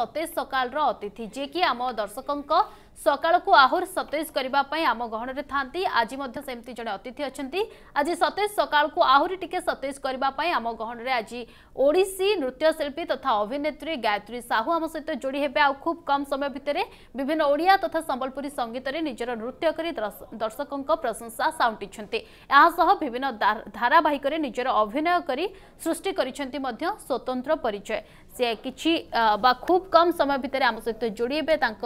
ସତେଜ ସକାଳର ଅତିଥି ଯିଏକି ଆମ ଦର୍ଶକଙ୍କ ସକାଳକୁ ଆହୁରି ସତେଜ କରିବା ପାଇଁ ଆମ ଗହଣରେ ଥାନ୍ତି ଆଜି ମଧ୍ୟ ସେମିତି ଜଣେ ଅତିଥି ଅଛନ୍ତି ଆଜି ସତେଜ ସକାଳକୁ ଆହୁରି ଟିକେ ସତେଜ କରିବା ପାଇଁ ଆମ ଗହଣରେ ଆଜି ଓଡ଼ିଶୀ ନୃତ୍ୟଶିଳ୍ପୀ ତଥା ଅଭିନେତ୍ରୀ ଗାୟତ୍ରୀ ସାହୁ ଆମ ସହିତ ଯୋଡ଼ି ହେବେ ଆଉ ଖୁବ୍ କମ୍ ସମୟ ଭିତରେ ବିଭିନ୍ନ ଓଡ଼ିଆ ତଥା ସମ୍ବଲପୁରୀ ସଙ୍ଗୀତରେ ନିଜର ନୃତ୍ୟ କରି ଦର୍ଶକଙ୍କ ପ୍ରଶଂସା ସାଉଣ୍ଟିଛନ୍ତି ଏହାସହ ବିଭିନ୍ନ ଧାରାବାହିକରେ ନିଜର ଅଭିନୟ କରି ସୃଷ୍ଟି କରିଛନ୍ତି ମଧ୍ୟ ସ୍ୱତନ୍ତ୍ର ପରିଚୟ ସେ କିଛି ବା ଖୁବ୍ କମ୍ ସମୟ ଭିତରେ ଆମ ସହିତ ଯୋଡ଼ି ହେବେ ତାଙ୍କ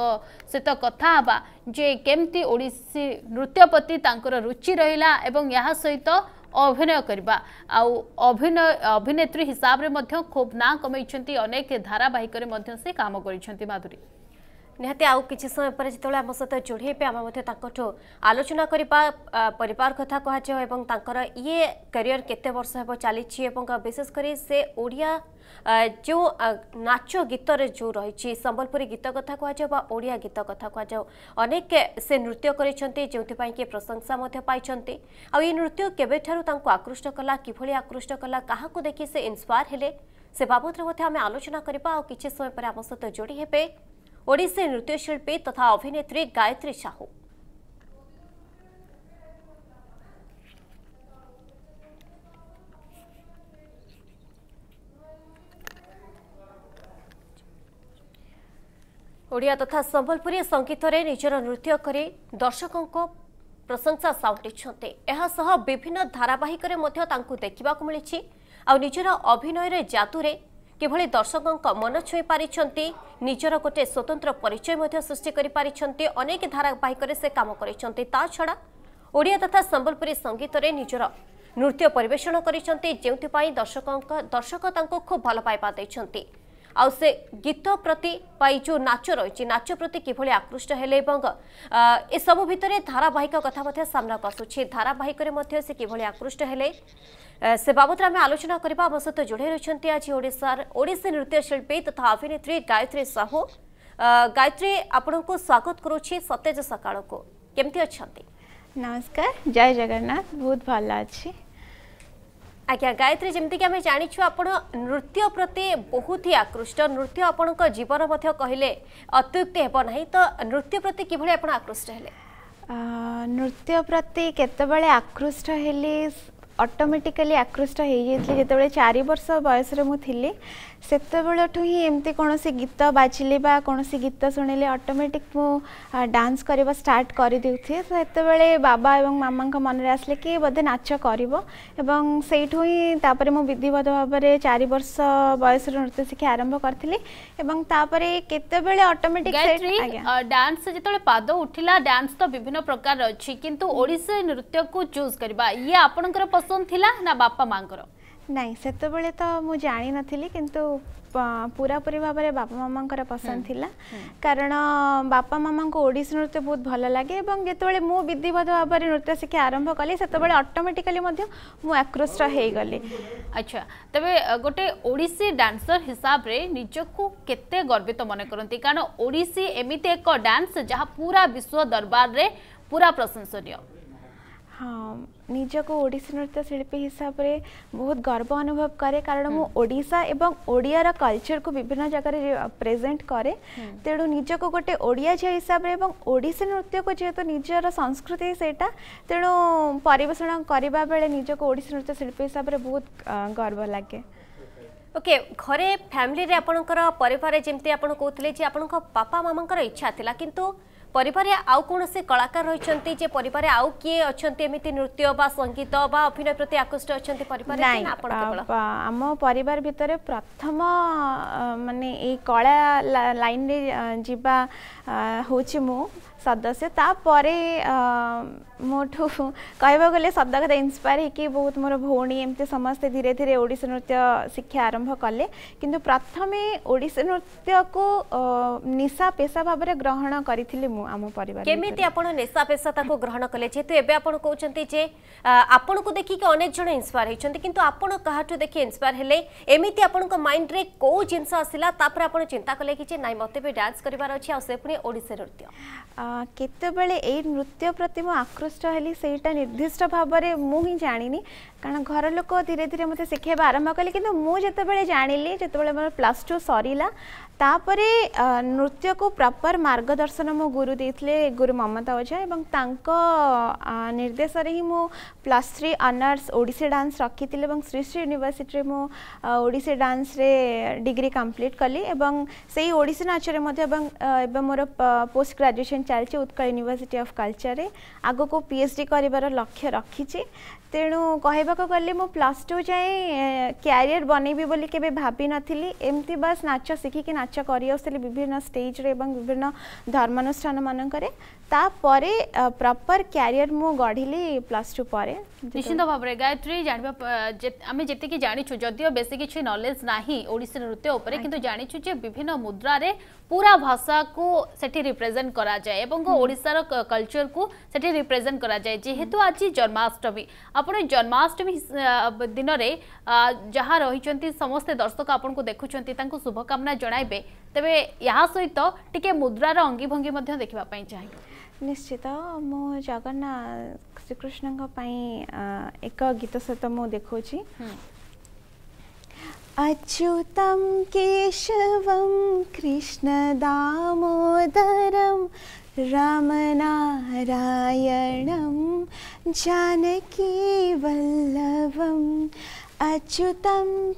ସହିତ କଥା ହେବା ଯେ କେମିତି ଓଡ଼ିଶୀ ନୃତ୍ୟ ପ୍ରତି ତାଙ୍କର ରୁଚି ରହିଲା ଏବଂ ଏହା ସହିତ ଅଭିନୟ କରିବା ଆଉ ଅଭିନୟ ଅଭିନେତ୍ରୀ ହିସାବରେ ମଧ୍ୟ ଖୁବ୍ ନାଁ କମେଇଛନ୍ତି ଅନେକ ଧାରାବାହିକରେ ମଧ୍ୟ ସେ କାମ କରିଛନ୍ତି ମାଧୁରୀ ନିହାତି ଆଉ କିଛି ସମୟ ପରେ ଯେତେବେଳେ ଆମ ସହିତ ଯୋଡ଼ି ହେବେ ଆମେ ମଧ୍ୟ ତାଙ୍କଠୁ ଆଲୋଚନା କରିବା ପରିବାର କଥା କୁହାଯାଉ ଏବଂ ତାଙ୍କର ଇଏ କ୍ୟାରିୟର କେତେ ବର୍ଷ ହେବ ଚାଲିଛି ଏବଂ ବିଶେଷ କରି ସେ ଓଡ଼ିଆ जो नाच गीत रही सम्बलपुरी गीत कथा कहुवा गीत कथा कहुवा अनेक से नृत्य करो करोपाई प्रशंसा आई नृत्य के आकृष्ट कला किभली आकृष्ट कला क्या देखी से इन्स्पायर हेले से बाबद आलोचना करवा आ कि समय पर आम सहित जोड़ी हे ओडिसी नृत्यशिल्पी तथा अभिनेत्री गायत्री साहू ଓଡ଼ିଆ ତଥା ସମ୍ବଲପୁରୀ ସଙ୍ଗୀତରେ ନିଜର ନୃତ୍ୟ କରି ଦର୍ଶକଙ୍କ ପ୍ରଶଂସା ସାଉଣ୍ଟିଛନ୍ତି ଏହାସହ ବିଭିନ୍ନ ଧାରାବାହିକରେ ମଧ୍ୟ ତାଙ୍କୁ ଦେଖିବାକୁ ମିଳିଛି ଆଉ ନିଜର ଅଭିନୟରେ ଯାଦୁରେ କିଭଳି ଦର୍ଶକଙ୍କ ମନ ଛୁଇଁ ପାରିଛନ୍ତି ନିଜର ଗୋଟେ ସ୍ୱତନ୍ତ୍ର ପରିଚୟ ମଧ୍ୟ ସୃଷ୍ଟି କରିପାରିଛନ୍ତି ଅନେକ ଧାରାବାହିକରେ ସେ କାମ କରିଛନ୍ତି ତା ଛଡ଼ା ଓଡ଼ିଆ ତଥା ସମ୍ବଲପୁରୀ ସଙ୍ଗୀତରେ ନିଜର ନୃତ୍ୟ ପରିବେଷଣ କରିଛନ୍ତି ଯେଉଁଥିପାଇଁ ଦର୍ଶକଙ୍କ ଦର୍ଶକ ତାଙ୍କୁ ଖୁବ୍ ଭଲ ପାଇବା ଦେଇଛନ୍ତି से गीत प्रति पाई जो नाच रही नाच प्रति कि आकृष्ट हेले सब भितर धारावाहिक कथनाक आसूरी धारावाहिक से कि आकृष्ट हेले से बाबद आम आलोचना आम सहित जोड़े रही आज ओडार ओडी नृत्य नृत्यशिल्पी तथा अभिनेत्री गायत्री साहू गायत्री आपण को स्वागत करुच्ची सतेज सकाल को नमस्कार जय जगन्नाथ बहुत भल अच्छी আজ্ঞা গায়ত্রী যেমি আমি জাঁচু আপনার নৃত্য প্রত্যে বহুত হি আকৃষ্ট নৃত্য আপনার জীবন কহিলে অত্যুক্তি হব না তো নৃত্য প্রত্যে কিভাবে আপনার আকৃষ্ট হলে নৃত্য প্রত্যে কতবে আকৃষ্ট হলে ଅଟୋମେଟିକାଲି ଆକୃଷ୍ଟ ହେଇଯାଇଥିଲି ଯେତେବେଳେ ଚାରି ବର୍ଷ ବୟସରେ ମୁଁ ଥିଲି ସେତେବେଳଠୁ ହିଁ ଏମିତି କୌଣସି ଗୀତ ବାଜିଲେ ବା କୌଣସି ଗୀତ ଶୁଣିଲେ ଅଟୋମେଟିକ୍ ମୁଁ ଡାନ୍ସ କରିବା ଷ୍ଟାର୍ଟ କରିଦେଉଥିଲି ତ ସେତେବେଳେ ବାବା ଏବଂ ମାମାଙ୍କ ମନରେ ଆସିଲେ କି ବୋଧେ ନାଚ କରିବ ଏବଂ ସେଇଠୁ ହିଁ ତାପରେ ମୁଁ ବିଧିବଦ୍ଧ ଭାବରେ ଚାରି ବର୍ଷ ବୟସରୁ ନୃତ୍ୟ ଶିକ୍ଷା ଆରମ୍ଭ କରିଥିଲି ଏବଂ ତାପରେ କେତେବେଳେ ଅଟୋମେଟିକ୍ ଡ୍ୟାନ୍ସ ଯେତେବେଳେ ପାଦ ଉଠିଲା ଡ୍ୟାନ୍ସ ତ ବିଭିନ୍ନ ପ୍ରକାର ଅଛି କିନ୍ତୁ ଓଡ଼ିଶୀ ନୃତ୍ୟକୁ ଚୁଜ୍ କରିବା ଇଏ ଆପଣଙ୍କର ପସନ୍ଦ ଥିଲା ନା ବାପା ମାଙ୍କର ନାଇଁ ସେତେବେଳେ ତ ମୁଁ ଜାଣିନଥିଲି କିନ୍ତୁ ପୁରାପୁରି ଭାବରେ ବାପା ମାମାଙ୍କର ପସନ୍ଦ ଥିଲା କାରଣ ବାପା ମାମାଙ୍କୁ ଓଡ଼ିଶୀ ନୃତ୍ୟ ବହୁତ ଭଲ ଲାଗେ ଏବଂ ଯେତେବେଳେ ମୁଁ ବିଧିବଦ୍ଧ ଭାବରେ ନୃତ୍ୟ ଶିକ୍ଷା ଆରମ୍ଭ କଲି ସେତେବେଳେ ଅଟୋମେଟିକାଲି ମଧ୍ୟ ମୁଁ ଆକୃଷ୍ଟ ହେଇଗଲି ଆଚ୍ଛା ତେବେ ଗୋଟେ ଓଡ଼ିଶୀ ଡ୍ୟାନ୍ସର ହିସାବରେ ନିଜକୁ କେତେ ଗର୍ବିତ ମନେ କରନ୍ତି କାରଣ ଓଡ଼ିଶୀ ଏମିତି ଏକ ଡ୍ୟାନ୍ସ ଯାହା ପୁରା ବିଶ୍ୱ ଦରବାରରେ ପୁରା ପ୍ରଶଂସନୀୟ ହଁ निजक ओडी नृत्य शिल्पी हिसाब से बहुत गर्व अनुभव कै कारण मुशा एवं ओडियार कलचर को विभिन्न जगह प्रेजेंट कै तेणु निजक गोटे ओडिया झील हिसाब से ओडी नृत्य को जेहेतु निजर संस्कृति से तेणु परेषण करवा बेले निजक ओडी नृत्य शिल्पी हिसाब से बहुत गर्व लगे ओके घरे फैमिली आपणकर परिवार जमी आपते आपा मामा इच्छा था कि পরিবারে আউ কোণী কলাকার রয়েছেন যে পরিবারে আউ কি অনেক এমিতি নৃত্য বা সঙ্গীত বা অভিনয় প্রতি আকৃষ্ট অনেক পরিবারে আম পরিবার ভিতরে প্রথম মানে এই কলা লাইন যা হচ্ছে মু सदस्य तापर मोठ कह सदा कदा इन्स्पायर हो बहुत मोर भी एमती समस्ते धीरे धीरे ओडा नृत्य शिक्षा आरंभ कले कि प्रथम ओडा नृत्य को निशा पेशा भाव में ग्रहण करी मु निशा पेशा ग्रहण कले जेहतु एवं कहते आपण को देखिए अनेक जन इन्स्पायर होती कि देखिए इन्स्पायर हेले एमती आप माइंड में कौ जिन आसला चिंता कले कि ना मत भी डांस करार अच्छे आशा नृत्य କେତେବେଳେ ଏଇ ନୃତ୍ୟ ପ୍ରତି ମୁଁ ଆକୃଷ୍ଟ ହେଲି ସେଇଟା ନିର୍ଦ୍ଦିଷ୍ଟ ଭାବରେ ମୁଁ ହିଁ ଜାଣିନି କାରଣ ଘର ଲୋକ ଧୀରେ ଧୀରେ ମୋତେ ଶିଖାଇବା ଆରମ୍ଭ କଲେ କିନ୍ତୁ ମୁଁ ଯେତେବେଳେ ଜାଣିଲି ଯେତେବେଳେ ମୋର ପ୍ଲସ୍ ଟୁ ସରିଲା तापर नृत्य को प्रॉपर मार्गदर्शन मो गुरु दे गुरु ममता ओझा एवं तक निर्देश ही मु plus three honours Odissi dance रखी थी और श्री श्री यूनिवर्सीटी मुझे डांस रे डिग्री कंप्लीट कली एवं से ओडिसी नाच में मोर पोस्ट ग्राजुएसन चलती उत्कल यूनिभर्सीटी अफ कलचर आग को पी एच डी कर लक्ष्य रखी ເນ ણો કહેবাক কলি মো প্লাস 2 જાય ক্যারিয়ার বনিবি বলি কেবে ভাবি না থিলি এমতি বাস নাচে শিখি কি নাচে করি اوسলে বিভিন্ন স্টেজে এবঙ্গ বিভিন্ন ধর্ম অনুষ্ঠান মানন করে তা পরে প্রপার ক্যারিয়ার মো গঢ়িলি প্লাস 2 পরে নিচিন্তা ভাবরে গায়ত্রী জানবা जे আমি জেতে কি জানিছো যদিয় বেসিক কিছু নলেজ নাহি ওড়িশি নৃত্য উপরে কিন্তু জানিছো যে বিভিন্ন মুদ্রা রে পুরা ভাষা কো সেটি রিপ্রেজেন্ট করা যায় এবঙ্গ ওড়িশার কালচার কো সেটি রিপ্রেজেন্ট করা যায় জে হেতু আজি জন্মাষ্টমী ଆପଣ ଜନ୍ମାଷ୍ଟମୀ ଦିନରେ ଯାହା ରହିଛନ୍ତି ସମସ୍ତେ ଦର୍ଶକ ଆପଣଙ୍କୁ ଦେଖୁଛନ୍ତି ତାଙ୍କୁ ଶୁଭକାମନା ଜଣାଇବେ ତେବେ ଏହା ସହିତ ଟିକେ ମୁଦ୍ରାର ଅଙ୍ଗିଭଙ୍ଗି ମଧ୍ୟ ଦେଖିବା ପାଇଁ ଚାହିଁବି ନିଶ୍ଚିତ ମୁଁ ଜଗନ୍ନା ଶ୍ରୀକୃଷ୍ଣଙ୍କ ପାଇଁ ଏକ ଗୀତ ସହିତ ମୁଁ ଦେଖାଉଛି अच्युतं केशवं कृष्णदामोदरं राम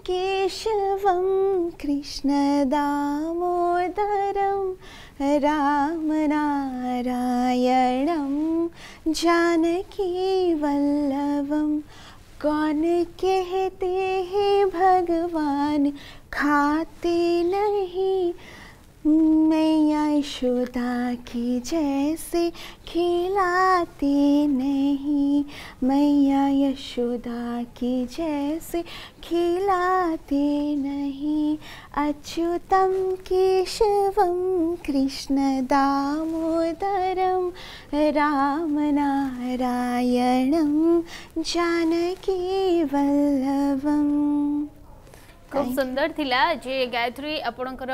केशव कृष्ण दामोदरम राम नारायण जानकी जानकीवल्लभं कौन कहते हैं भगवान खाते न यशोदा की जैसे खिलाते नहीं मैया यशोदा की जैसे खिलाते नहीं अच्युतम केशवम कृष्ण दामोदरम राम नारायणम जानकी वल्लभम খুব সুন্দর লা যে গায়ত্রী আপনার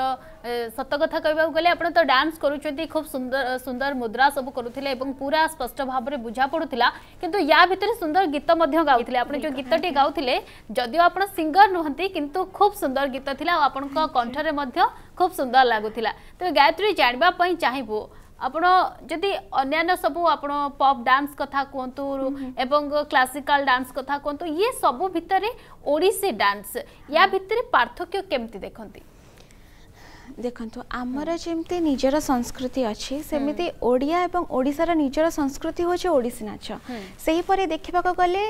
সত কথা কহবাক গেলে আপনার তো ডান্স করছেন খুব সুন্দর সুন্দর মুদ্রা সব করুলে এবং পুরা স্পষ্ট ভাবে বুঝা পড়ুলা কিন্তু ইয়া ভিতরে সুন্দর গীত গাউলে আপনার যে গীতটি গাউলে যদিও আপনার সিঙ্গর নুহতি কিন্তু খুব সুন্দর গীত লা আপনার কণ্ঠরে খুব সুন্দর লাগুলা তো গায়ত্রী জাঁয়া চাহিবু ଆପଣ ଯଦି ଅନ୍ୟାନ୍ୟ ସବୁ ଆପଣ ପପ୍ ଡ୍ୟାନ୍ସ କଥା କୁହନ୍ତୁ ଏବଂ କ୍ଲାସିକାଲ ଡ୍ୟାନ୍ସ କଥା କୁହନ୍ତୁ ଇଏ ସବୁ ଭିତରେ ଓଡ଼ିଶୀ ଡ୍ୟାନ୍ସ ୟା ଭିତରେ ପାର୍ଥକ୍ୟ କେମିତି ଦେଖନ୍ତି ଦେଖନ୍ତୁ ଆମର ଯେମିତି ନିଜର ସଂସ୍କୃତି ଅଛି ସେମିତି ଓଡ଼ିଆ ଏବଂ ଓଡ଼ିଶାର ନିଜର ସଂସ୍କୃତି ହେଉଛି ଓଡ଼ିଶୀ ନାଚ ସେହିପରି ଦେଖିବାକୁ ଗଲେ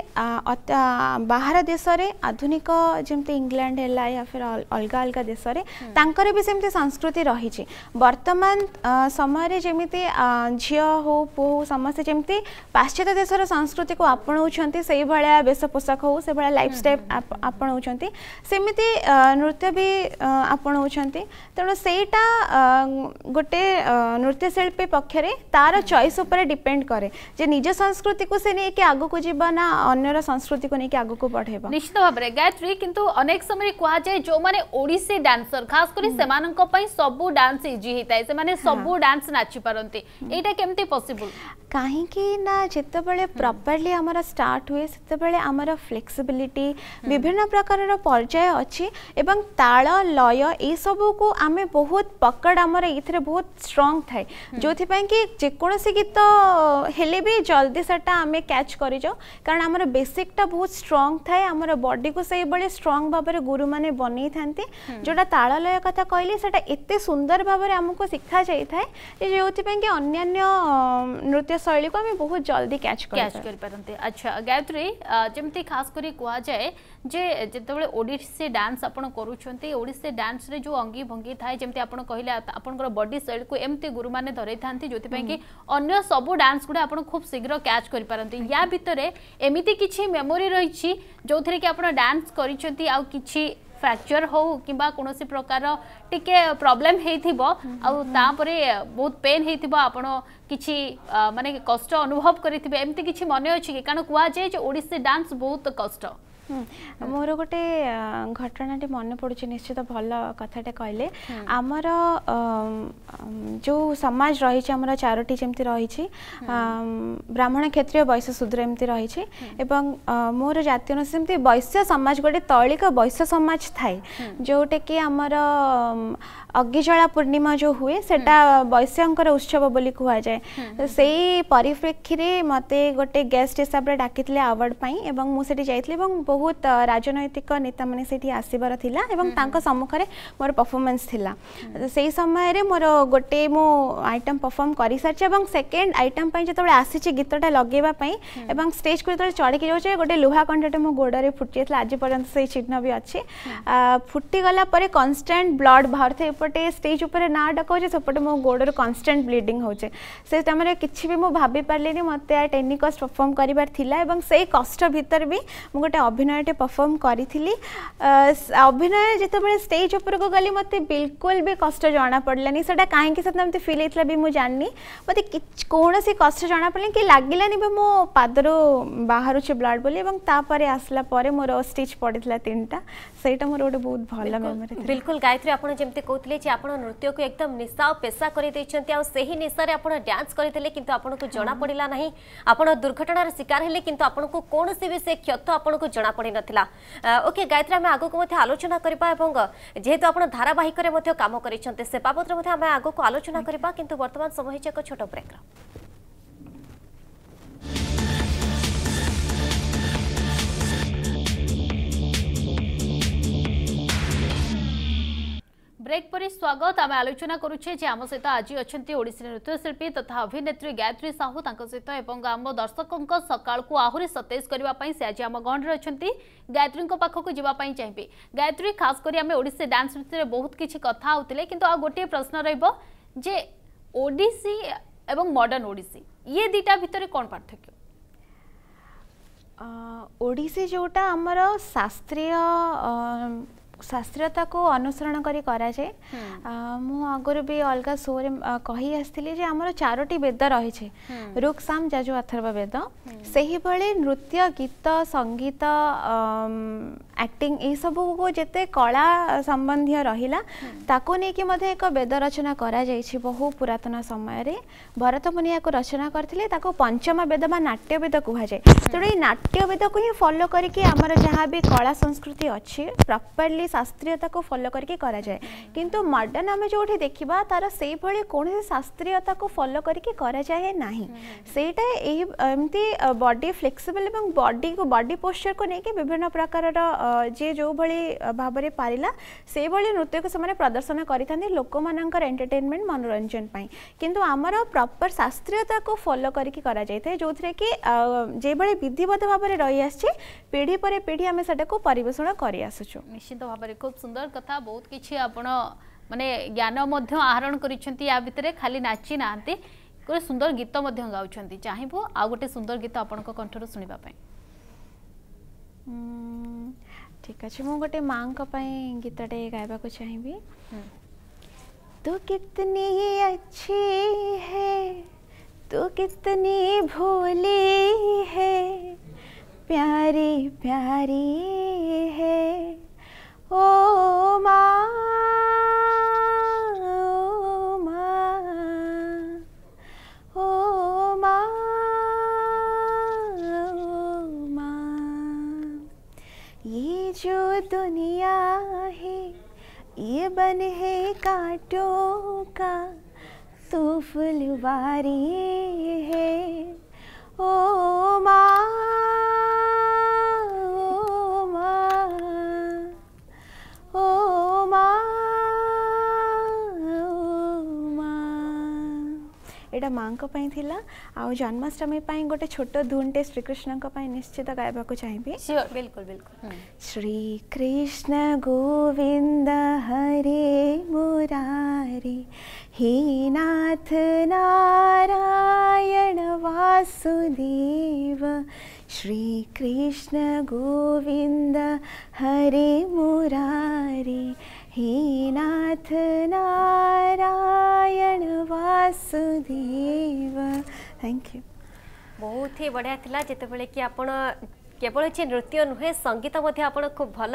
ବାହାର ଦେଶରେ ଆଧୁନିକ ଯେମିତି ଇଂଲଣ୍ଡ ହେଲା ୟା ଫିର ଅଲଗା ଅଲଗା ଦେଶରେ ତାଙ୍କର ବି ସେମିତି ସଂସ୍କୃତି ରହିଛି ବର୍ତ୍ତମାନ ସମୟରେ ଯେମିତି ଝିଅ ହଉ ପୁଅ ହଉ ସମସ୍ତେ ଯେମିତି ପାଶ୍ଚାତ୍ୟ ଦେଶର ସଂସ୍କୃତିକୁ ଆପଣାଉଛନ୍ତି ସେଇଭଳିଆ ବେଶ ପୋଷାକ ହଉ ସେଭଳିଆ ଲାଇଫ୍ ଷ୍ଟାଇଲ୍ ଆପଣାଉଛନ୍ତି ସେମିତି ନୃତ୍ୟ ବି ଆପଣାଉଛନ୍ତି ତେଣୁ સેટા ગोटे નૃત્યશિલ્પી પખરે તારા ચોઇસ ઉપર ડિપેન્ડ કરે જે નિજે સંસ્કૃતિ કુ સેની કે આગો કુ જીબાના અન્યર સંસ્કૃતિ કુ ની કે આગો કુ પઢેબા નિશ્ચિત ભબરે ગેટરી કીંતુ અનેક સમય કુ કવાજે જો મને ઓડિસી ડાન્સર ખાસ કરી સેમાન કો પઈ સબુ ડાન્સ ઈજી હિતાય સે મને સબુ ડાન્સ નાચી પરંતે એટા કેમતી પોસિબલ કાહી કે ના જેતબળે પ્રોપરલી આમરા સ્ટાર્ટ હુએ સેતબળે આમરા ફ્લેક્સિબિલિટી વિભિન્ન પ્રકારર પરજય અછી એબંગ તાલા લાયર એ સબુ કુ আমি বহুত পকড় আমার এইথিরে বহুত স্ট্রং থাকে যেপাই কি যেকোনসি গীত হলে বি জলদি সেটা আমি ক্যাচ করে যাও কারণ আমার বেসিকটা বহুত স্ট্রং থাকে আমার বডিকে সেইভাবে স্ট্রং ভাবে গুরু মানে বনাই থাকে যেটা তাড়লয় কথা কহিলি সেটা এত সুন্দর ভাবে আমি শিখা যাই থাকে যে যেপাই কি অন্যান্য নৃত্য শৈলীকে আমি বহুত জলদি ক্যাচ ক্যাচ করিপারতে আচ্ছা গায়ত্রী যেমতি খাস করে কুয়া যায় যে যেতবে ওড়িশী ডান্স আপনার করছেন ওড়িশী ডান্সরে যে অঙ্গি ভঙ্গি थाए जमी आप कहे आपंकर बडी शैली को एमती गुरु मैंने धरई था जो अन्य सब डांस गुड़ा आप खूब शीघ्र क्या करते या भितर एमती किसी मेमोरी रही जो थे कि आप डांस कर फ्रैक्चर हो कि कौन सी प्रकार टिके प्रोब्लेम होता बहुत पेन हो आपण मानने कष्ट अनुभव करें एमती किसी मन अच्छे कहना कहुए जो ओडी डांस बहुत कष्ट ମୋର ଗୋଟେ ଘଟଣାଟି ମନେ ପଡ଼ୁଛି ନିଶ୍ଚିତ ଭଲ କଥାଟେ କହିଲେ ଆମର ଯେଉଁ ସମାଜ ରହିଛି ଆମର ଚାରୋଟି ଯେମିତି ରହିଛି ବ୍ରାହ୍ମଣ କ୍ଷେତ୍ରୀୟ ବୈଶ୍ୟ ଶୂଦ୍ର ଏମିତି ରହିଛି ଏବଂ ମୋର ଜାତି ଅନୁସାରେ ସେମିତି ବୈଶ୍ୟ ସମାଜ ଗୋଟେ ତୈଳିକ ବୈଶ୍ୟ ସମାଜ ଥାଏ ଯେଉଁଟାକି ଆମର ଅଗିଜଳା ପୂର୍ଣ୍ଣିମା ଯେଉଁ ହୁଏ ସେଟା ବୈଶ୍ୟଙ୍କର ଉତ୍ସବ ବୋଲି କୁହାଯାଏ ସେଇ ପରିପ୍ରେକ୍ଷୀରେ ମୋତେ ଗୋଟେ ଗେଷ୍ଟ ହିସାବରେ ଡାକିଥିଲେ ଆୱାର୍ଡ଼ ପାଇଁ ଏବଂ ମୁଁ ସେଠି ଯାଇଥିଲି ଏବଂ ବହୁତ ରାଜନୈତିକ ନେତାମାନେ ସେଠି ଆସିବାର ଥିଲା ଏବଂ ତାଙ୍କ ସମ୍ମୁଖରେ ମୋର ପରଫର୍ମାନ୍ସ ଥିଲା ସେଇ ସମୟରେ ମୋର ଗୋଟେ ମୁଁ ଆଇଟମ୍ ପରଫର୍ମ କରିସାରିଛି ଏବଂ ସେକେଣ୍ଡ ଆଇଟମ୍ ପାଇଁ ଯେତେବେଳେ ଆସିଛି ଗୀତଟା ଲଗେଇବା ପାଇଁ ଏବଂ ଷ୍ଟେଜ୍କୁ ଯେତେବେଳେ ଚଢ଼ିକି ଯାଉଛି ଗୋଟେ ଲୁହା କଣ୍ଟାଟେ ମୋ ଗୋଡ଼ରେ ଫୁଟିଯାଇଥିଲା ଆଜି ପର୍ଯ୍ୟନ୍ତ ସେଇ ଚିହ୍ନ ବି ଅଛି ଫୁଟିଗଲା ପରେ କନଷ୍ଟାଣ୍ଟ ବ୍ଲଡ଼ ବାହାରୁଥାଏ सेपटे स्टेज उपर ना डकाऊे सेपटे मो गोड़ कनस्टाट ब्लीडिंग होम कि भी मुझे भाभीपारे मत टेनिकस परफर्म करार से कष्ट भितर भी मुझे गोटे अभिनयटे परफर्म करी अभिनय जितेबाला स्टेज उपरको गली मत बिलकुल भी कष्ट जना पड़ानी से कहीं मतलब फिल भी मुझे जानी मत कौन कष्ट जना पड़े कि लगलानी भी मो पादर बाहर ब्लड बोली आसला मोर स्टिच पड़ा तीन टाइम से मोर गोटे बहुत भल मेमोरी बिल्कुल गायत्री आपत कहते हैं କହିଲେ ଯେ ଆପଣ ନୃତ୍ୟକୁ ଏକଦମ ନିଶା ଆଉ ପେଶା କରିଦେଇଛନ୍ତି ଆଉ ସେହି ନିଶାରେ ଆପଣ ଡ୍ୟାନ୍ସ କରିଥିଲେ କିନ୍ତୁ ଆପଣଙ୍କୁ ଜଣାପଡ଼ିଲା ନାହିଁ ଆପଣ ଦୁର୍ଘଟଣାର ଶିକାର ହେଲେ କିନ୍ତୁ ଆପଣଙ୍କୁ କୌଣସି ବି ସେ କ୍ଷତ ଆପଣଙ୍କୁ ଜଣାପଡ଼ିନଥିଲା ଓକେ ଗାୟତ୍ରୀ ଆମେ ଆଗକୁ ମଧ୍ୟ ଆଲୋଚନା କରିବା ଏବଂ ଯେହେତୁ ଆପଣ ଧାରାବାହିକରେ ମଧ୍ୟ କାମ କରିଛନ୍ତି ସେ ବାବଦରେ ମଧ୍ୟ ଆମେ ଆଗକୁ ଆଲୋଚନା କରିବା କିନ୍ତୁ ବର୍ତ୍ତମାନ ସମୟ ହେଇଛି ଏକ ଛୋଟ ବ୍ରେକ୍ର ब्रेक पर स्वागत आम आलोचना करुचे आम सहित आज अच्छा ओडी नृत्यशिल्पी तथा अभिनेत्री गायत्री साहू सहित आम दर्शकों सकाल आहरी सतेज करने से आज आम गण अच्छा गायत्री पाखक जावाई चाहिए गायत्री खास करें करशी डांस नृत्य में बहुत किसी कथ होते कि गोटे प्रश्न रे ओडी एवं मडर्ण ओडी ये दुटा भितर कौन पार्थक्य ओडी जोटा आमर शास्त्रीय ଶାସ୍ତ୍ରୀୟତାକୁ ଅନୁସରଣ କରି କରାଯାଏ ମୁଁ ଆଗରୁ ବି ଅଲଗା ସୋରେ କହି ଆସିଥିଲି ଯେ ଆମର ଚାରୋଟି ବେଦ ରହିଛି ରୁକ୍ ସାମ୍ ଯାଜୁ ଅଥର୍ବ ବେଦ ସେହିଭଳି ନୃତ୍ୟ ଗୀତ ସଙ୍ଗୀତ ଆକ୍ଟିଂ ଏସବୁକୁ ଯେତେ କଳା ସମ୍ବନ୍ଧୀୟ ରହିଲା ତାକୁ ନେଇକି ମଧ୍ୟ ଏକ ବେଦ ରଚନା କରାଯାଇଛି ବହୁ ପୁରାତନ ସମୟରେ ଭରତ ମୁନି ଏହାକୁ ରଚନା କରିଥିଲେ ତାକୁ ପଞ୍ଚମ ବେଦ ବା ନାଟ୍ୟବେଦ କୁହାଯାଏ ତେଣୁ ଏଇ ନାଟ୍ୟବେଦକୁ ହିଁ ଫଲୋ କରିକି ଆମର ଯାହା ବି କଳା ସଂସ୍କୃତି ଅଛି ପ୍ରପର୍ଲି ଶାସ୍ତ୍ରୀୟତାକୁ ଫଲୋ କରିକି କରାଯାଏ କିନ୍ତୁ ମଡର୍ଣ୍ଣ ଆମେ ଯେଉଁଠି ଦେଖିବା ତାର ସେଇଭଳି କୌଣସି ଶାସ୍ତ୍ରୀୟତାକୁ ଫଲୋ କରିକି କରାଯାଏ ନାହିଁ ସେଇଟା ଏହି ଏମିତି ବଡି ଫ୍ଲେକ୍ସିବଲ୍ ଏବଂ ବଡିକୁ ବଡି ପୋଶ୍ଚରକୁ ନେଇକି ବିଭିନ୍ନ ପ୍ରକାରର जी जो भाई भाव में पारा से भाई नृत्य को समय प्रदर्शन करोक एंटरटेनमेंट मनोरंजन किंतु आमर प्रपर शास्त्रीयता को फलो करा जो थे कि जो भाई विधिवध भाव में रही आ पीढ़ी पर पीढ़ी आम से परेषण कर खूब सुंदर कथा बहुत किसी आप मानने ज्ञान आहरण कर खाली नाची ना गोटे सुंदर गीत गाँव चाहेबू आ गोटे सुंदर गीत आप कंठ शुणापी ठीक अच्छे मुझे গোটে মাঙ্ক পাই গীতটে গাইবাকু চাইবি तू कितनी अच्छी है तू कितनी भोली है प्यारी प्यारी है ओ माँ दुनिया है ये बन है कांटों का सूफुलवारी ମାଆଙ୍କ ପାଇଁ ଥିଲା ଆଉ ଜନ୍ମାଷ୍ଟମୀ ପାଇଁ ଗୋଟେ ଛୋଟ ଧୁନଟେ ଶ୍ରୀକୃଷ୍ଣଙ୍କ ପାଇଁ ନିଶ୍ଚିତ ଗାଇବାକୁ ଚାହିଁବି ବିଲକୁଲ ବିଲକୁଲ ଶ୍ରୀକୃଷ୍ଣ ଗୋବିନ୍ଦ ହରେ ମୁରାରି हे नाथ नारायण वासुदेव श्रीकृष्ण गोविन्द हरे मुरारी हे नाथ नारायण वासुदेव थैंक यू बहुत ही बढ़िया था जिते बड़े कि आप କେବଳ ଯେ ନୃତ୍ୟ ନୁହେଁ ସଙ୍ଗୀତ ମଧ୍ୟ ଆପଣ ଖୁବ୍ ଭଲ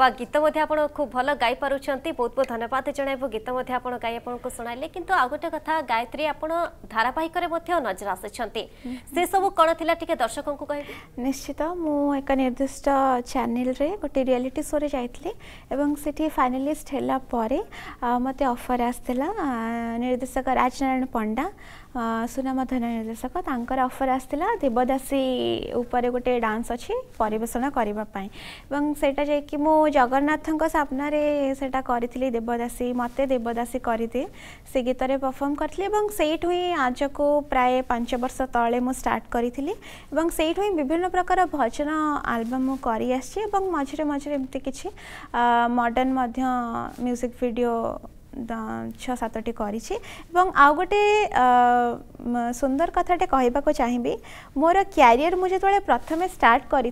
ବା ଗୀତ ମଧ୍ୟ ଆପଣ ଖୁବ୍ ଭଲ ଗାଇପାରୁଛନ୍ତି ବହୁତ ବହୁତ ଧନ୍ୟବାଦ ଜଣାଇବୁ ଗୀତ ମଧ୍ୟ ଆପଣ ଗାଇ ଆପଣଙ୍କୁ ଶୁଣାଇଲେ କିନ୍ତୁ ଆଉ ଗୋଟେ କଥା ଗାୟତ୍ରୀ ଆପଣ ଧାରାବାହିକରେ ମଧ୍ୟ ନଜର ଆସିଛନ୍ତି ସେସବୁ କ'ଣ ଥିଲା ଟିକେ ଦର୍ଶକଙ୍କୁ କହିବି ନିଶ୍ଚିତ ମୁଁ ଏକ ନିର୍ଦ୍ଦିଷ୍ଟ ଚ୍ୟାନେଲରେ ଗୋଟେ ରିଆଲିଟି ଶୋରେ ଯାଇଥିଲି ଏବଂ ସେଠି ଫାଇନାଲିଷ୍ଟ ହେଲା ପରେ ମୋତେ ଅଫର୍ ଆସିଥିଲା ନିର୍ଦ୍ଦେଶକ ରାଜନାରାୟଣ ପଣ୍ଡା ସୁନାମ ଧନ ନିର୍ଦ୍ଦେଶକ ତାଙ୍କର ଅଫର୍ ଆସିଥିଲା ଦେବଦାସୀ ଉପରେ ଗୋଟେ ଡ୍ୟାନ୍ସ ଅଛି ପରିବେଷଣ କରିବା ପାଇଁ ଏବଂ ସେଇଟା ଯାଇକି ମୁଁ ଜଗନ୍ନାଥଙ୍କ ସାମ୍ନାରେ ସେଇଟା କରିଥିଲି ଦେବଦାସୀ ମୋତେ ଦେବଦାସୀ କରିଦିଏ ସେ ଗୀତରେ ପରଫର୍ମ କରିଥିଲି ଏବଂ ସେଇଠୁ ହିଁ ଆଜକୁ ପ୍ରାୟ ପାଞ୍ଚ ବର୍ଷ ତଳେ ମୁଁ ଷ୍ଟାର୍ଟ କରିଥିଲି ଏବଂ ସେଇଠୁ ହିଁ ବିଭିନ୍ନ ପ୍ରକାର ଭଜନ ଆଲବମ୍ ମୁଁ କରିଆସିଛି ଏବଂ ମଝିରେ ମଝିରେ ଏମିତି କିଛି ମଡ଼ର୍ଣ୍ଣ ମଧ୍ୟ ମ୍ୟୁଜିକ୍ ଭିଡ଼ିଓ ছ সাতটি করেছি এবং আউ গোটে সুন্দর কথাটে কহবাকে চাহিবি মোর ক্যারিয়র মু যেতবে প্রথমে স্টার্ট করে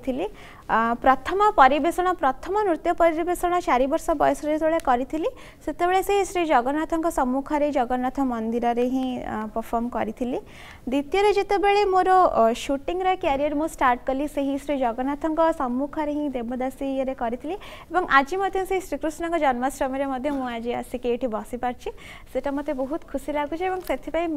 প্রথম পরিবেষণ প্রথম নৃত্য পরিবেষণ চারি বর্ষ বয়সে যেতবে করে সেতবে সেই শ্রী জগন্নাথ সম্মুখে জগন্নাথ মন্দিরের হি পরফর্ম করে দ্বিতীয় যেতবে মোর শুটিংর ক্যারিয়র মু স্টার্ট কলি সেই শ্রী জগন্নাথ সম্মুখে হি দেবদাসী ইয়ে করে এবং আজ সেই শ্রীকৃষ্ণ জন্মাষ্টমী আজ আসিকি এটি ଏଠି ବସିପାରିଛି ସେଇଟା ମୋତେ ବହୁତ ଖୁସି ଲାଗୁଛି ଏବଂ ସେଥିପାଇଁ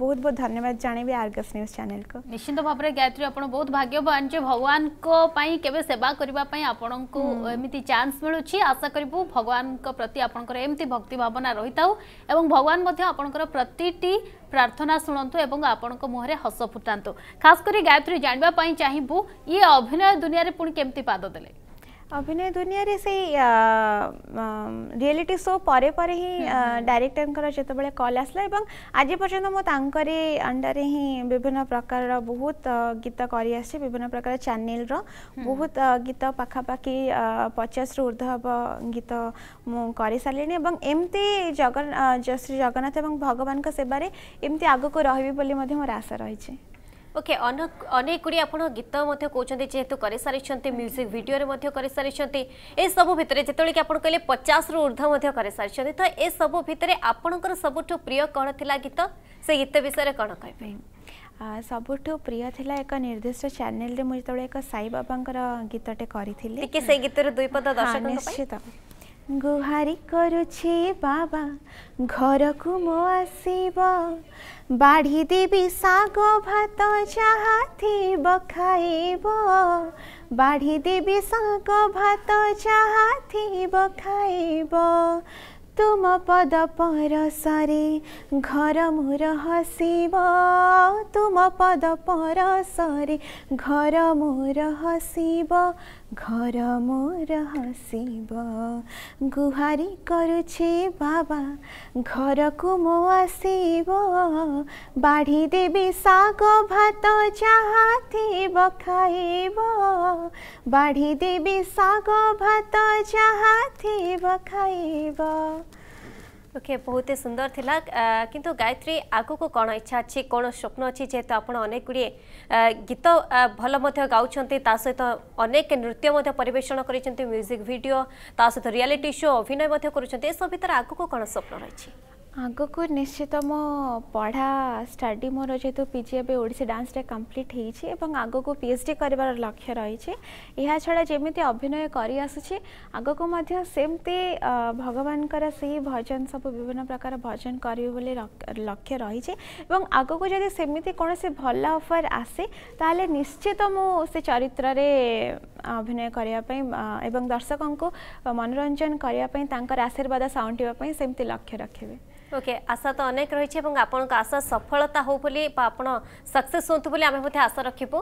ବହୁତ ବହୁତ ଧନ୍ୟବାଦ ଜଣାଇବି ଆର୍ଗସ୍ ନ୍ୟୁଜ୍ ଚ୍ୟାନେଲ୍କୁ ନିଶ୍ଚିତ ଭାବରେ ଗାୟତ୍ରୀ ଆପଣ ବହୁତ ଭାଗ୍ୟବାନ ଯେ ଭଗବାନଙ୍କ ପାଇଁ କେବେ ସେବା କରିବା ପାଇଁ ଆପଣଙ୍କୁ ଏମିତି ଚାନ୍ସ ମିଳୁଛି ଆଶା କରିବୁ ଭଗବାନଙ୍କ ପ୍ରତି ଆପଣଙ୍କର ଏମିତି ଭକ୍ତି ଭାବନା ରହିଥାଉ ଏବଂ ଭଗବାନ ମଧ୍ୟ ଆପଣଙ୍କର ପ୍ରତିଟି ପ୍ରାର୍ଥନା ଶୁଣନ୍ତୁ ଏବଂ ଆପଣଙ୍କ ମୁହଁରେ ହସ ଫୁଟାନ୍ତୁ ଖାସ୍ କରି ଗାୟତ୍ରୀ ଜାଣିବା ପାଇଁ ଚାହିଁବୁ ଇଏ ଅଭିନୟ ଦୁନିଆରେ ପୁଣି କେମିତି ପାଦ ଦେଲେ অভিনয় দুনিয়ারে সেই রিয়েলিটি শো পরে পরে হি ডাইরেক্টরঙ্কর যেতবেলে কল আসলা এবং আজি পর্যন্ত মু তাঙ্করি আন্ডারে হি বিভিন্ন প্রকারর বহুত গীত করি আসছে বিভিন্ন প্রকার চ্যানেলর বহুত গীত পাখাপাখি পচাশর ঊর্ধ্ব হব গীত মু করে সারিলি এবং এমতি জগন শ্রী জগন্নাথ এবং ভগবানଙ୍କ সেবারে এমতি আগকু রহবি বলে মধ্যে মোর আশা রয়েছে ଓକେ ଅନେକ ଗୁଡ଼ିଏ ଆପଣ ଗୀତ ମଧ୍ୟ କହୁଛନ୍ତି ଯେହେତୁ କରିସାରିଛନ୍ତି ମ୍ୟୁଜିକ୍ ଭିଡ଼ିଓରେ ମଧ୍ୟ କରିସାରିଛନ୍ତି ଏସବୁ ଭିତରେ ଯେତେବେଳେ କି ଆପଣ କହିଲେ ପଚାଶରୁ ଉର୍ଦ୍ଧ୍ୱ ମଧ୍ୟ କରିସାରିଛନ୍ତି ତ ଏସବୁ ଭିତରେ ଆପଣଙ୍କର ସବୁଠୁ ପ୍ରିୟ କ'ଣ ଥିଲା ଗୀତ ସେ ଗୀତ ବିଷୟରେ କ'ଣ କହିବେ ସବୁଠୁ ପ୍ରିୟ ଥିଲା ଏକ ନିର୍ଦ୍ଦିଷ୍ଟ ଚ୍ୟାନେଲରେ ମୁଁ ଯେତେବେଳେ ଏକ ସାଇବାବାଙ୍କର ଗୀତଟେ କରିଥିଲି ସେ ଗୀତରେ ଦୁଇପଦ ନିଶ୍ଚିତ ଗୁହାରି କରୁଛି ବାବା ଘରକୁ ମୋ ଆସିବ ବାଢ଼ି ଦେବି ଶାଗ ଭାତ ଯାହା ଥିବ ଖାଇବ ବାଢ଼ି ଦେବି ଶାଗ ଭାତ ଯାହା ଥିବ ଖାଇବ ତୁମ ପଦ ପରସରେ ଘର ମୋର ହସିବ ତୁମ ପଦ ପରସରେ ଘର ମୋର ହସିବ ଘର ମୋର ହସିବ ଗୁହାରି କରୁଛି ବାବା ଘରକୁ ମୋ ଆସିବ ବାଢ଼ି ଦେବି ଶାଗ ଭାତ ଯାହା ଥିବ ଖାଇବ ବାଢ଼ି ଦେବି ଶାଗ ଭାତ ଯାହା ଥିବ ଖାଇବ ওকে বহুত সুন্দর লা কিন্তু গায়ত্রী আগুক কোণ ইচ্ছা আছে কোণ স্বপ্ন অছি যেহেতু আপনার অনেক গুড়িয়ে গীত ভাল গাউছেন তা সহ অনেক নৃত্য পরিবেশন করেছেন মিউজিক ভিডিও তা সহ রিয়ালিটি শো অভিনয় করছেন এসব ভিতরে আগুক কোণ স্বপ্ন রয়েছে ଆଗକୁ ନିଶ୍ଚିତ ମୋ ପଢ଼ା ଷ୍ଟଡି ମୋର ଯେହେତୁ ପି ଜି ଏବେ ଓଡ଼ିଶୀ ଡାନ୍ସରେ କମ୍ପ୍ଲିଟ୍ ହେଇଛି ଏବଂ ଆଗକୁ ପି ଏଚ୍ ଡି କରିବାର ଲକ୍ଷ୍ୟ ରହିଛି ଏହା ଛଡ଼ା ଯେମିତି ଅଭିନୟ କରିଆସୁଛି ଆଗକୁ ମଧ୍ୟ ସେମିତି ଭଗବାନଙ୍କର ସେହି ଭଜନ ସବୁ ବିଭିନ୍ନ ପ୍ରକାର ଭଜନ କରିବି ବୋଲି ଲକ୍ଷ୍ୟ ରହିଛି ଏବଂ ଆଗକୁ ଯଦି ସେମିତି କୌଣସି ଭଲ ଅଫର୍ ଆସେ ତାହେଲେ ନିଶ୍ଚିତ ମୁଁ ସେ ଚରିତ୍ରରେ ଅଭିନୟ କରିବା ପାଇଁ ଏବଂ ଦର୍ଶକଙ୍କୁ ମନୋରଞ୍ଜନ କରିବା ପାଇଁ ତାଙ୍କର ଆଶୀର୍ବାଦ ସାଉଣ୍ଟିବା ପାଇଁ ସେମିତି ଲକ୍ଷ୍ୟ ରଖିବି ওকে আশা তো অনেক রয়েছে এবং আপনার আশা সফলতা হোক বলে বা আপনার সকসেস হুঁতু বলে আমি মধ্যে আশা রাখবু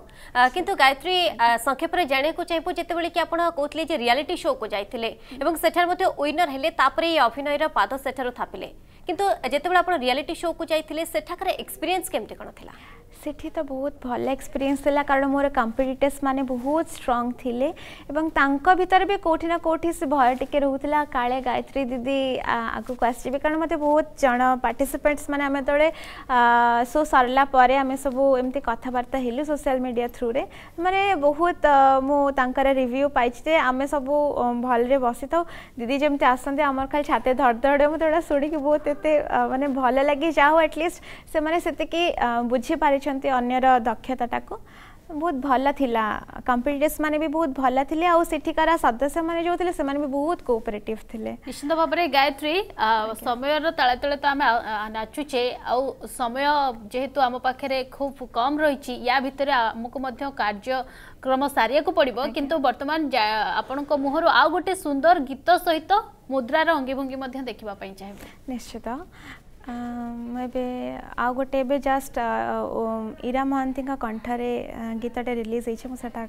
কিন্তু গায়ত্রী সংক্ষেপে জাঁয়া চাইবু যেতবে কি আপনার কৌলে যে রিয়ালিটি শো কু যাই এবং সেঠার মধ্যে উইনর হলে তাপরে এই অভিনয়ের পাদ সেঠার থাপিলে কিন্তু যেতবে আপনার রিয়ালিটি শো কু যাই সেঠাকার এক্সপিরিয়েন্স কেমতি কোণ লা সেটি তো বহুত ভাল এক্সপিরিয়েন্স লা কারণ মোর কম্পিটিটর্স মানে বহুত স্ট্রং থিলে এবং তাঙ্ক ভিতরে বি কোটি না কোটি সে ভয় টিকে রহুতলা কালে গায়ত্রী দিদি আগুক আসবে কারণ মতে বহুত जन पार्टिसिपेंट्स मैंने आम जब शो सरलापर आम सब एम कथबार्ता हेलु सोशल मीडिया थ्रु रे मैंने बहुत मुझे रिव्यू पाई आम सब भल बसी था दीदी जमी आसते आम खाली छाते धड़धड़े मतलब शुणी बहुत एत मानते भल लगे जाऊ एटलिस्ट से बुझीपारी अगर दक्षताटा को ବହୁତ ଭଲ ଥିଲା କମ୍ପିଟିଟର୍ସ ମାନେ ବି ବହୁତ ଭଲ ଥିଲେ ଆଉ ସେଠିକାର ସଦସ୍ୟମାନେ ଯେଉଁ ଥିଲେ ସେମାନେ ବି ବହୁତ କୋଅପରେଟିଭ ଥିଲେ ନିଶ୍ଚିତ ଭାବରେ ଗାୟତ୍ରୀ ସମୟର ତଳେ ତଳେ ତ ଆମେ ନାଚୁଛେ ଆଉ ସମୟ ଯେହେତୁ ଆମ ପାଖରେ ଖୁବ କମ୍ ରହିଛି ୟା ଭିତରେ ଆମକୁ ମଧ୍ୟ କାର୍ଯ୍ୟକ୍ରମ ସାରିବାକୁ ପଡ଼ିବ କିନ୍ତୁ ବର୍ତ୍ତମାନ ଆପଣଙ୍କ ମୁହଁରୁ ଆଉ ଗୋଟେ ସୁନ୍ଦର ଗୀତ ସହିତ ମୁଦ୍ରାର ଅଙ୍ଗୀଭଙ୍ଗୀ ମଧ୍ୟ ଦେଖିବା ପାଇଁ ଚାହିଁବି ନିଶ୍ଚିତ ଏବେ ଆଉ ଗୋଟେ ଏବେ ଜଷ୍ଟ ଇରା ମହାନ୍ତିଙ୍କ କଣ୍ଠରେ ଗୀତଟେ ରିଲିଜ୍ ହେଇଛି ମୁଁ ସେଟା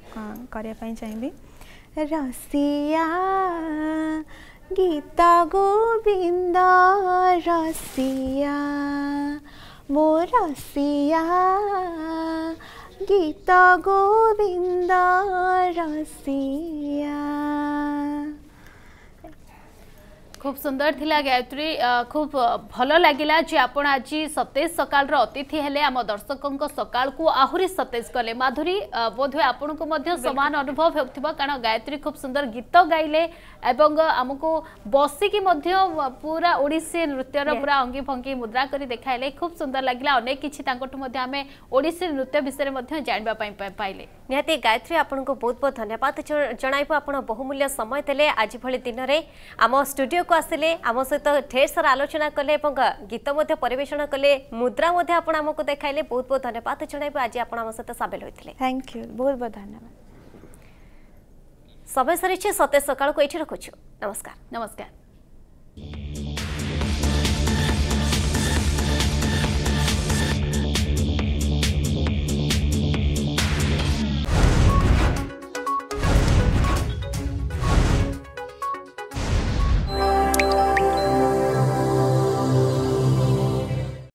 କରିବା ପାଇଁ ଚାହିଁବି ରସିଆ ଗୀତ ଗୋବିନ୍ଦ ରସିଆ ମୋ ରସିଆ ଗୀତ ଗୋବିନ୍ଦ ରସିଆ খুব সুন্দর ছিলা गायत्री খুব ভালো লাগিলা যে आपण আজি 27 সকালৰ অতিথি হেলে আমাৰ দৰ্শকক সকালক আহুৰি 27 গলে মাধुरी बोधে आपणক মধ্য সমান অনুভৱ হ'ব তবা কাৰণ गायत्री খুব সুন্দর গীত গাইলৈ এবং আমাক বসি কি মধ্য पुरा ওড়িশি নৃত্যৰ पुरा অঙ্গি ভঙ্গী মুद्रा কৰি দেখাইলে খুব সুন্দর লাগিলা अनेक কিছি টাংট মধ্য আমি ওড়িশি নৃত্য বিষয়ৰ মধ্য জানিব পাই পাইলে নিহতে गायत्री आपणক বহুত বহুত ধন্যবাদ জনাইছো आपण বহুমূল্য সময় দিলে আজি ভৰি দিনৰে আমাৰ ষ্টুডিঅ ଆସିଲେ ଆମ ସହିତ ଢେର ସାରା ଆଲୋଚନା କଲେ ଏବଂ ଗୀତ ମଧ୍ୟ ପରିବେଷଣ କଲେ ମୁଦ୍ରା ମଧ୍ୟ ଆପଣ ଆମକୁ ଦେଖାଇଲେ ବହୁତ ବହୁତ ଧନ୍ୟବାଦ ଜଣାଇବୁ ଆଜି ଆପଣ ଆମ ସହିତ ସାମିଲ ହୋଇଥିଲେ ଥ୍ୟାଙ୍କ ୟୁ ବହୁତ ବହୁତ ଧନ୍ୟବାଦ ସମୟ ସରିଛି ସତେ ସକାଳକୁ ଏଇଠି ରଖୁଛୁ ନମସ୍କାର